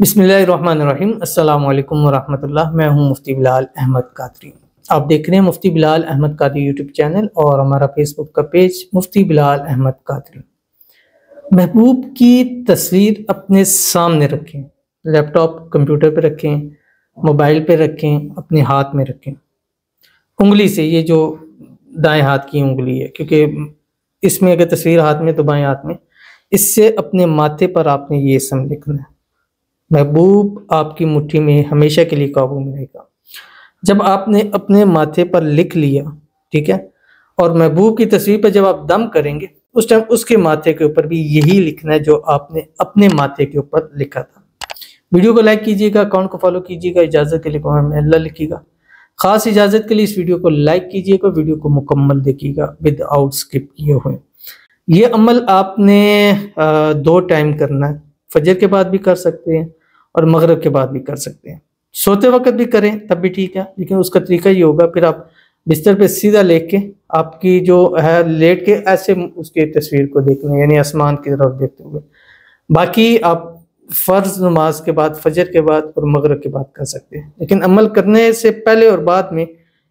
बिसमीम अल्लाम वरहमतुल्लाह मैं हूं मुफ्ती बिलाल अहमद कादरी आप देख रहे हैं मुफ्ती बिलाल अहमद कादरी यूट्यूब चैनल और हमारा फेसबुक का पेज मुफ्ती बिलाल अहमद कादरी महबूब की तस्वीर अपने सामने रखें लैपटॉप कंप्यूटर पर रखें मोबाइल पर रखें अपने हाथ में रखें उंगली से ये जो दाएँ हाथ की उंगली है क्योंकि इसमें अगर तस्वीर हाथ में तो बाएँ हाथ में इससे अपने माथे पर आपने ये सम लिखना है महबूब आपकी मुट्ठी में हमेशा के लिए काबू में रहेगा जब आपने अपने माथे पर लिख लिया ठीक है और महबूब की तस्वीर पर जब आप दम करेंगे उस टाइम उसके माथे के ऊपर भी यही लिखना है जो आपने अपने माथे के ऊपर लिखा था वीडियो को लाइक कीजिएगा अकाउंट को फॉलो कीजिएगा इजाज़त के लिए कमेंट में अल्लाह लिखिएगा खास इजाज़त के लिए इस वीडियो को लाइक कीजिएगा वीडियो को मुकम्मल देखिएगा विद आउट स्किप किए हुए ये अमल आपने दो टाइम करना है फजर के बाद भी कर सकते हैं और मगरब के बाद भी कर सकते हैं सोते वक्त भी करें तब भी ठीक है लेकिन उसका तरीका ये होगा फिर आप बिस्तर पे सीधा लेट के आपकी जो है लेट के ऐसे उसकी तस्वीर को देख लें यानी आसमान की तरफ देखते हुए बाकी आप फ़र्ज नमाज के बाद फजर के बाद और मगरब के बाद कर सकते हैं लेकिन अमल करने से पहले और बाद में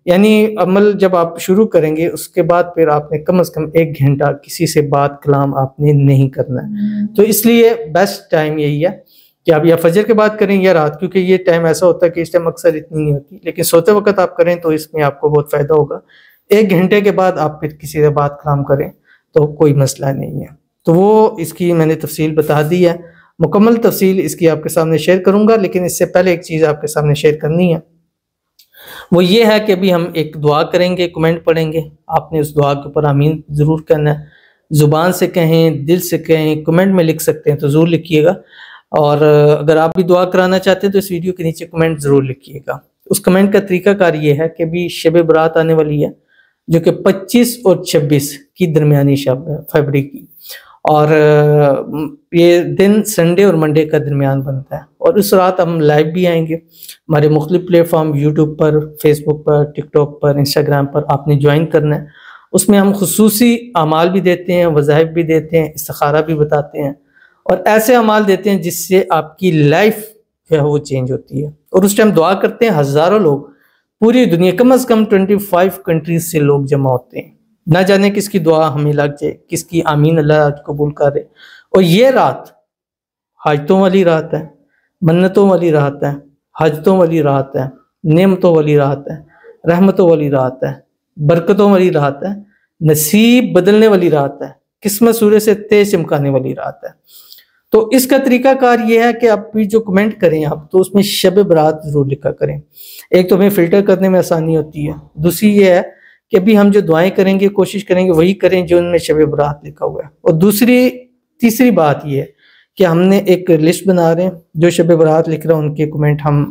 यानी अमल जब आप शुरू करेंगे उसके बाद फिर आपने कम अज़ कम एक घंटा किसी से बात कलाम आपने नहीं करना है हम्म। तो इसलिए बेस्ट टाइम यही है कि आप या फजर के बाद करें या रात क्योंकि ये टाइम ऐसा होता है कि इस टाइम अक्सर इतनी नहीं होती लेकिन सोते वक्त आप करें तो इसमें आपको बहुत फ़ायदा होगा एक घंटे के बाद आप फिर किसी से बात कलाम करें तो कोई मसला नहीं है तो वो इसकी मैंने तफसील बता दी है मुकम्मल तफसील इसकी आपके सामने शेयर करूंगा लेकिन इससे पहले एक चीज़ आपके सामने शेयर करनी है वो ये है कि अभी हम एक दुआ करेंगे कमेंट पढ़ेंगे आपने उस दुआ के ऊपर आमीन ज़रूर करना है ज़ुबान से कहें दिल से कहें कमेंट में लिख सकते हैं तो ज़रूर लिखिएगा और अगर आप भी दुआ कराना चाहते हैं तो इस वीडियो के नीचे कमेंट ज़रूर लिखिएगा उस कमेंट का तरीकाकार ये है कि अभी शब बरात आने वाली है जो कि 25 और 26 की दरमियानी शब है फरवरी की और ये दिन संडे और मंडे का दरमियान बनता है और उस रात हम लाइव भी आएंगे हमारे मुख्तु प्लेटफॉर्म यूट्यूब पर फेसबुक पर टिकटॉक पर इंस्टाग्राम पर आपने ज्वाइन करना है उसमें हम खसूसी अमाल भी देते हैं वजाहब भी देते हैं इस्तारा भी बताते हैं और ऐसे अमाल देते हैं जिससे आपकी लाइफ जो है वो चेंज होती है और उस टाइम दुआ करते हैं हज़ारों लोग पूरी दुनिया कम अज़ कम ट्वेंटी फाइव कंट्रीज से लोग जमा होते हैं ना जाने किसकी दुआ हमें लग जाए किसकी आमीन अल्लाह आज कबूल कर रहे और ये रात हाजतों वाली रात है मन्नतों वाली रात है हाजतों वाली रात है नेमतों वाली रात है रहमतों वाली रात है बरकतों वाली रात है नसीब बदलने वाली रात है किस्मत सूर्य से तेज चमकाने वाली रात है तो इसका तरीकाकार ये है कि आप भी जो कमेंट करें आप तो उसमें शब बरात ज़रूर लिखा करें एक तो हमें फ़िल्टर करने में आसानी होती है दूसरी ये है कि अभी हम जो दुआएं करेंगे कोशिश करेंगे वही करें जो उनमें शब बरात लिखा हुआ है और दूसरी तीसरी बात ये है कि हमने एक लिस्ट बना रहे हैं जो शब बरात लिख रहा है उनके कमेंट हम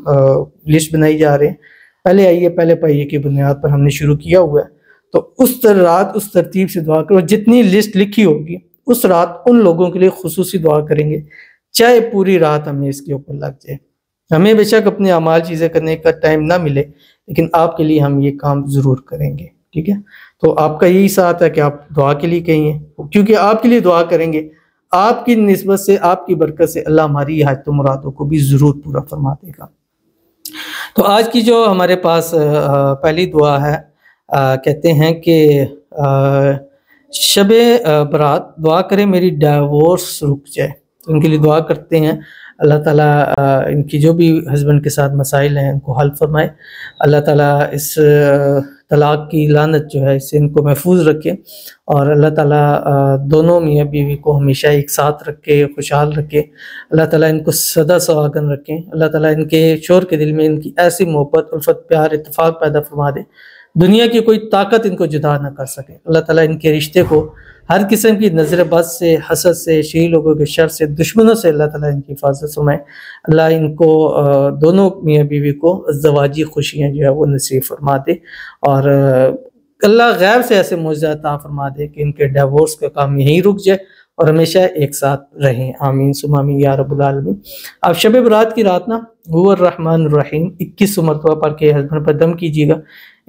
लिस्ट बनाई जा रहे हैं पहले आइए पहले पाइए की बुनियाद पर हमने शुरू किया हुआ है तो उस तरह रात उस तरतीब से दुआ करो जितनी लिस्ट लिखी होगी उस रात उन लोगों के लिए खसूसी दुआ करेंगे चाहे पूरी रात हमें इसके ऊपर लग जाए हमें बेशक अपने अमाल चीज़ें करने का टाइम ना मिले लेकिन आपके लिए हम ये काम ज़रूर करेंगे ठीक है तो आपका यही साथ है कि आप दुआ के लिए कहिए क्योंकि आपके लिए दुआ करेंगे आपकी नस्बत से आपकी बरकत से अल्लाह हमारी हाजत मुरादों को भी ज़रूर पूरा फरमा देगा तो आज की जो हमारे पास पहली दुआ है आ, कहते हैं कि शब बरात दुआ करें मेरी डाइवोर्स रुक जाए तो उनके लिए दुआ करते हैं अल्लाह ताला इनकी जो भी हस्बैंड के साथ मसाइल हैं उनको हल फरमाए अल्लाह ताला इस तलाक़ की लानत जो है इसे इनको महफूज रखे और अल्लाह ताला दोनों मियाँ बीवी को हमेशा एक साथ रखे खुशहाल रखे अल्लाह ताला इनको सदा सवागन रखें अल्लाह ताला इनके शोर के दिल में इनकी ऐसी मोहब्बत उल्फत प्यार इतफ़ाक़ पैदा फरमा दे दुनिया की कोई ताकत इनको जुदा ना कर सके अल्लाह ताला इनके रिश्ते को हर किस्म की नज़रबद से हसद से शही लोगों के शर से दुश्मनों से अल्लाह ताला इनकी हिफाजत सुनाए अल्लाह इनको दोनों मियाँ बीवी को जवाजी खुशियाँ जो है वो नसीब फरमा दे और अल्लाह गैर से ऐसे मुआवजा फरमा दे कि इनके डिवोर्स का काम यहीं रुक जाए और हमेशा एक साथ रहें आमीन सुबह या रबालमी आप शब बरात की रात ना रहमान रहीम इक्कीस मरतबा पर के हस्बैंड पर दम कीजिएगा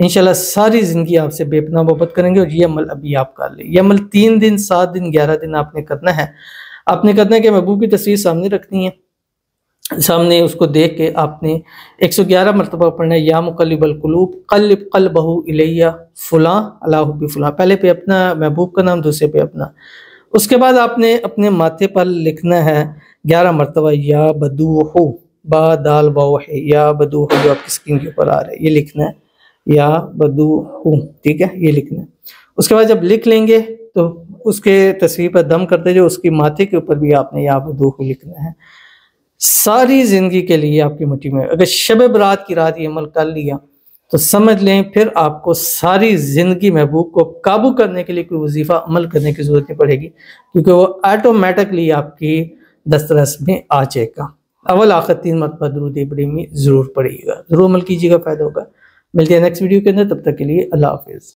इनशाला सारी ज़िंदगी आपसे बेपना मोहब्बत करेंगे और ये अमल अभी आप कर लें यह अमल तीन दिन सात दिन ग्यारह दिन आपने करना है आपने करना है कि महबूब की तस्वीर सामने रखनी है सामने उसको देख के आपने एक सौ ग्यारह मरतबा पढ़ना है या मुकलबलकलूब कल्ब कल बहू इलैया फ़ुला अलाहबी फ़ुला पहले पे अपना महबूब का नाम दूसरे पे अपना उसके बाद आपने अपने माथे पर लिखना है ग्यारह मरतबा या बदू हो बा दाल बाओ है या बदू हो जो आपकी स्क्रीन के ऊपर आ रहा है ये लिखना है या बदू हो ठीक है ये लिखना है उसके बाद जब लिख लेंगे तो उसके तस्वीर पर दम करते जो उसकी माथे के ऊपर भी आपने या बदू हो लिखना है सारी ज़िंदगी के लिए आपकी मिट्टी में अगर शब बरात की रात ये अमल कर लिया तो समझ लें फिर आपको सारी ज़िंदगी महबूब को काबू करने के लिए कोई वजीफ़ा अमल करने की ज़रूरत नहीं पड़ेगी क्योंकि वो ऑटोमेटिकली आपकी दस्तरस में आ जाएगा अवल आखिर तीन मत दरूद इब्रीमी ज़रूर पड़ेगा ज़रूर अमल कीजिएगा फ़ायदा होगा मिलते हैं नेक्स्ट वीडियो के अंदर तब तक के लिए अल्लाह हाफिज़